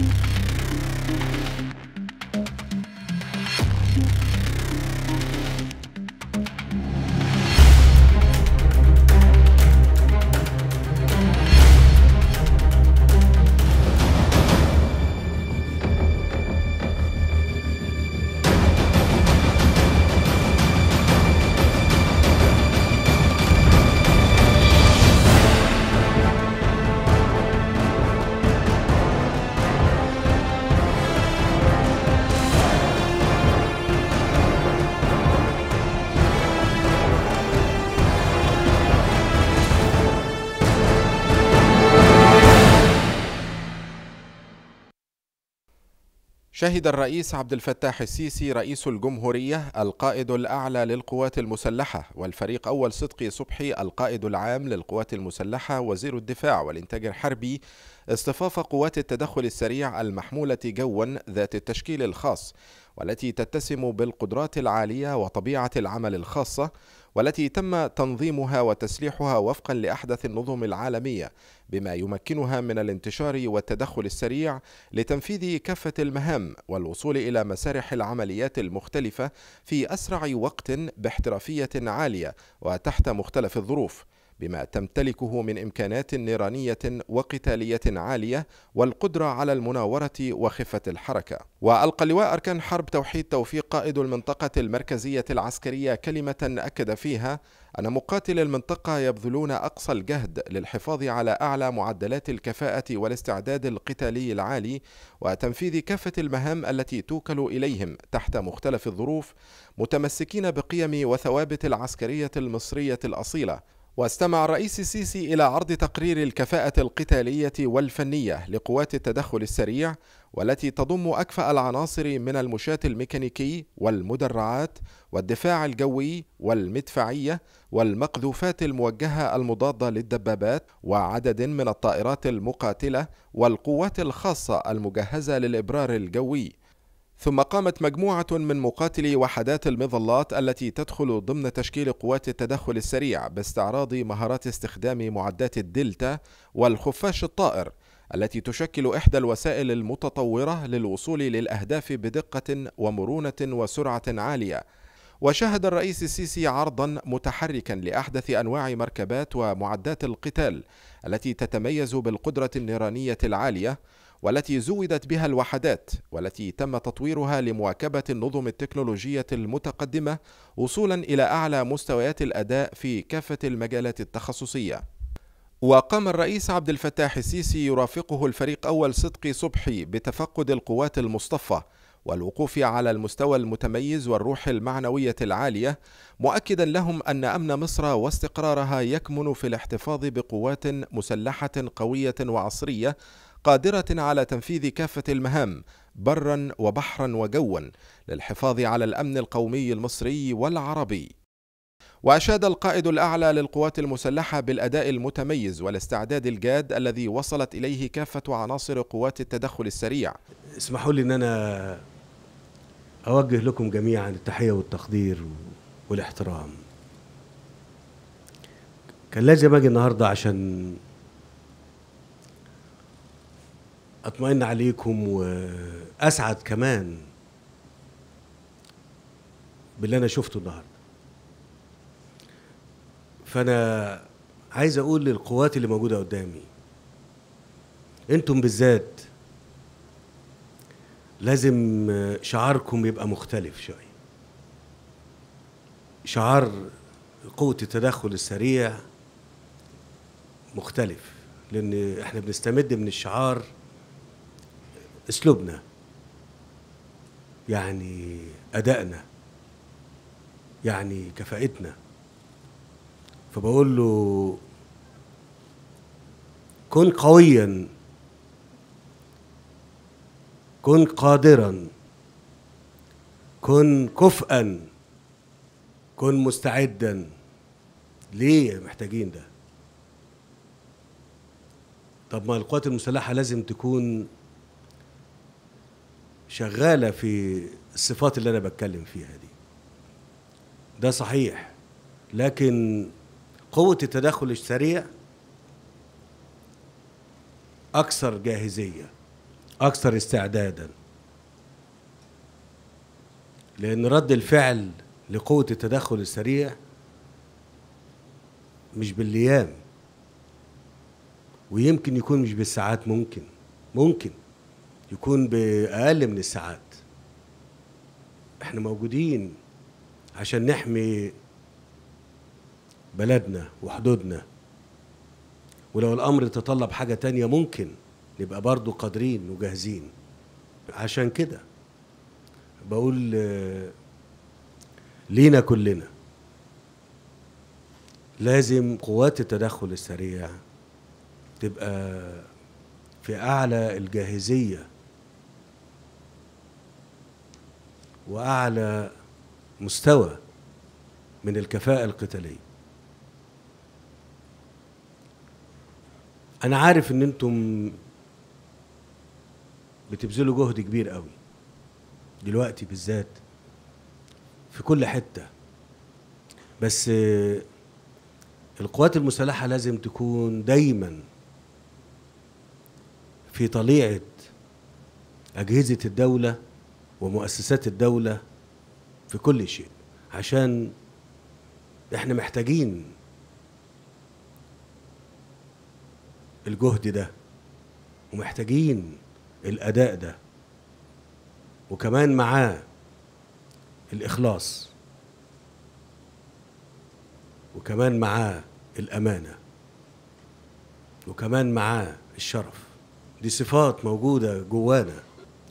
Thank you. شهد الرئيس عبد الفتاح السيسي رئيس الجمهورية القائد الأعلى للقوات المسلحة والفريق أول صدقي صبحي القائد العام للقوات المسلحة وزير الدفاع والإنتاج الحربي اصطفاف قوات التدخل السريع المحمولة جوا ذات التشكيل الخاص والتي تتسم بالقدرات العالية وطبيعة العمل الخاصة والتي تم تنظيمها وتسليحها وفقا لأحدث النظم العالمية بما يمكنها من الانتشار والتدخل السريع لتنفيذ كافة المهام والوصول إلى مسارح العمليات المختلفة في أسرع وقت باحترافية عالية وتحت مختلف الظروف بما تمتلكه من إمكانات نيرانية وقتالية عالية والقدرة على المناورة وخفة الحركة وألقى لواء أركان حرب توحيد توفيق قائد المنطقة المركزية العسكرية كلمة أكد فيها أن مقاتلي المنطقة يبذلون أقصى الجهد للحفاظ على أعلى معدلات الكفاءة والاستعداد القتالي العالي وتنفيذ كافة المهام التي توكل إليهم تحت مختلف الظروف متمسكين بقيم وثوابت العسكرية المصرية الأصيلة واستمع الرئيس السيسي إلى عرض تقرير الكفاءة القتالية والفنية لقوات التدخل السريع والتي تضم أكفأ العناصر من المشاة الميكانيكي والمدرعات والدفاع الجوي والمدفعية والمقذوفات الموجهة المضادة للدبابات وعدد من الطائرات المقاتلة والقوات الخاصة المجهزة للإبرار الجوي ثم قامت مجموعة من مقاتلي وحدات المظلات التي تدخل ضمن تشكيل قوات التدخل السريع باستعراض مهارات استخدام معدات الدلتا والخفاش الطائر التي تشكل إحدى الوسائل المتطورة للوصول للأهداف بدقة ومرونة وسرعة عالية وشهد الرئيس السيسي عرضا متحركا لأحدث أنواع مركبات ومعدات القتال التي تتميز بالقدرة النيرانية العالية والتي زودت بها الوحدات والتي تم تطويرها لمواكبة النظم التكنولوجية المتقدمة وصولا إلى أعلى مستويات الأداء في كافة المجالات التخصصية. وقام الرئيس عبد الفتاح السيسي يرافقه الفريق أول صدقي صبحي بتفقد القوات المصطفى والوقوف على المستوى المتميز والروح المعنوية العالية مؤكدا لهم أن أمن مصر واستقرارها يكمن في الاحتفاظ بقوات مسلحة قوية وعصرية قادرة على تنفيذ كافة المهام برا وبحرا وجوا للحفاظ على الأمن القومي المصري والعربي. وأشاد القائد الأعلى للقوات المسلحة بالأداء المتميز والاستعداد الجاد الذي وصلت إليه كافة عناصر قوات التدخل السريع. اسمحوا لي أن أنا أوجه لكم جميعا التحية والتقدير والاحترام. كان لازم أجي النهارده عشان أطمئن عليكم وأسعد كمان باللي أنا شفته النهاردة فأنا عايز أقول للقوات اللي موجودة قدامي أنتم بالذات لازم شعاركم يبقى مختلف شوية شعار قوة التدخل السريع مختلف لأن احنا بنستمد من الشعار اسلوبنا يعني ادائنا يعني كفاءتنا فبقول له كن قويا كن قادرا كن كفءا كن مستعدا ليه محتاجين ده طب ما القوات المسلحه لازم تكون شغاله في الصفات اللي انا بتكلم فيها دي ده صحيح لكن قوه التدخل السريع اكثر جاهزيه اكثر استعدادا لان رد الفعل لقوه التدخل السريع مش بالليام ويمكن يكون مش بالساعات ممكن ممكن يكون باقل من الساعات احنا موجودين عشان نحمي بلدنا وحدودنا ولو الامر تطلب حاجه تانية ممكن نبقى برضو قادرين وجاهزين عشان كده بقول لينا كلنا لازم قوات التدخل السريع تبقى في اعلى الجاهزيه واعلى مستوى من الكفاءه القتاليه انا عارف ان انتم بتبذلوا جهد كبير قوي دلوقتي بالذات في كل حته بس القوات المسلحه لازم تكون دايما في طليعه اجهزه الدوله ومؤسسات الدولة في كل شيء عشان احنا محتاجين الجهد ده ومحتاجين الأداء ده وكمان معاه الإخلاص وكمان معاه الأمانة وكمان معاه الشرف دي صفات موجودة جوانا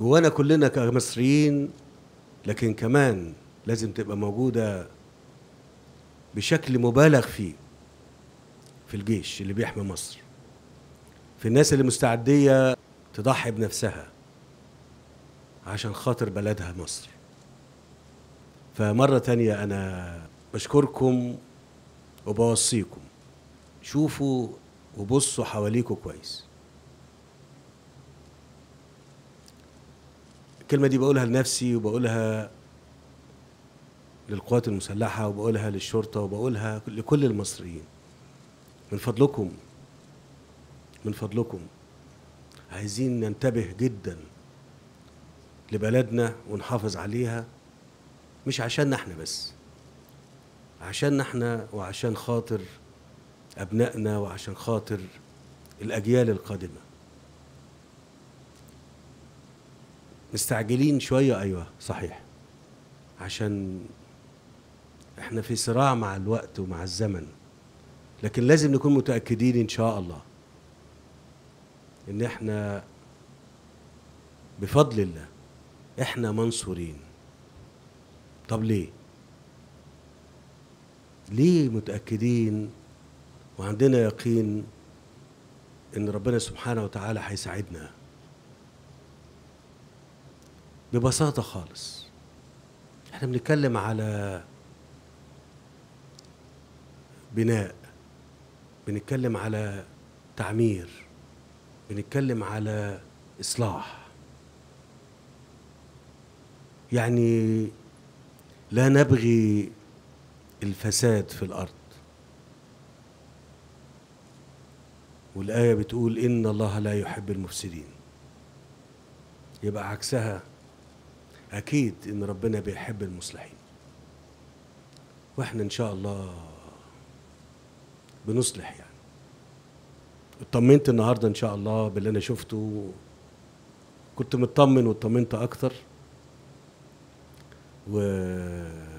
جوانا كلنا كمصريين لكن كمان لازم تبقى موجودة بشكل مبالغ فيه في الجيش اللي بيحمي مصر في الناس اللي مستعدية تضحي بنفسها عشان خاطر بلدها مصر فمرة تانية أنا بشكركم وبوصيكم شوفوا وبصوا حواليكم كويس الكلمه دي بقولها لنفسي وبقولها للقوات المسلحه وبقولها للشرطه وبقولها لكل المصريين من فضلكم من فضلكم عايزين ننتبه جدا لبلدنا ونحافظ عليها مش عشان احنا بس عشان احنا وعشان خاطر ابنائنا وعشان خاطر الاجيال القادمه مستعجلين شويه ايوه صحيح عشان احنا في صراع مع الوقت ومع الزمن لكن لازم نكون متاكدين ان شاء الله ان احنا بفضل الله احنا منصورين طب ليه ليه متاكدين وعندنا يقين ان ربنا سبحانه وتعالى هيساعدنا ببساطة خالص احنا بنتكلم على بناء بنتكلم على تعمير بنتكلم على إصلاح يعني لا نبغي الفساد في الأرض والآية بتقول إن الله لا يحب المفسدين يبقى عكسها اكيد ان ربنا بيحب المصلحين واحنا ان شاء الله بنصلح يعني اطمنت النهارده ان شاء الله باللي انا شفته كنت مطمن واطمنت اكتر وربنا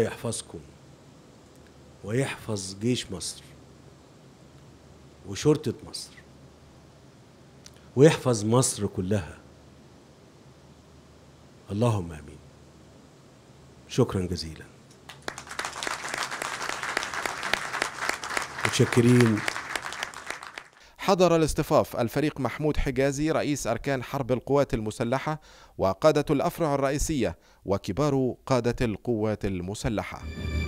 يحفظكم ويحفظ جيش مصر وشرطه مصر ويحفظ مصر كلها اللهم امين شكرا جزيلا متشكرين حضر الاصطفاف الفريق محمود حجازي رئيس أركان حرب القوات المسلحة وقادة الأفرع الرئيسية وكبار قادة القوات المسلحة